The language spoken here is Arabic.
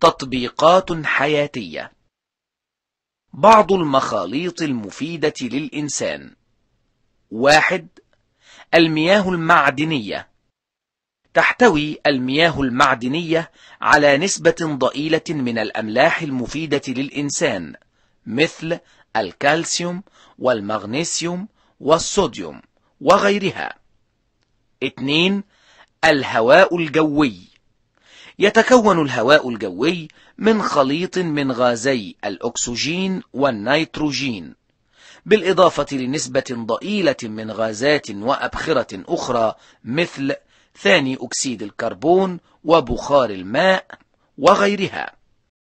تطبيقات حياتية بعض المخاليط المفيدة للإنسان واحد المياه المعدنية تحتوي المياه المعدنية على نسبة ضئيلة من الأملاح المفيدة للإنسان مثل الكالسيوم والمغنيسيوم والصوديوم وغيرها اثنين الهواء الجوي يتكون الهواء الجوي من خليط من غازي الأكسجين والنيتروجين بالإضافة لنسبة ضئيلة من غازات وأبخرة أخرى مثل ثاني أكسيد الكربون وبخار الماء وغيرها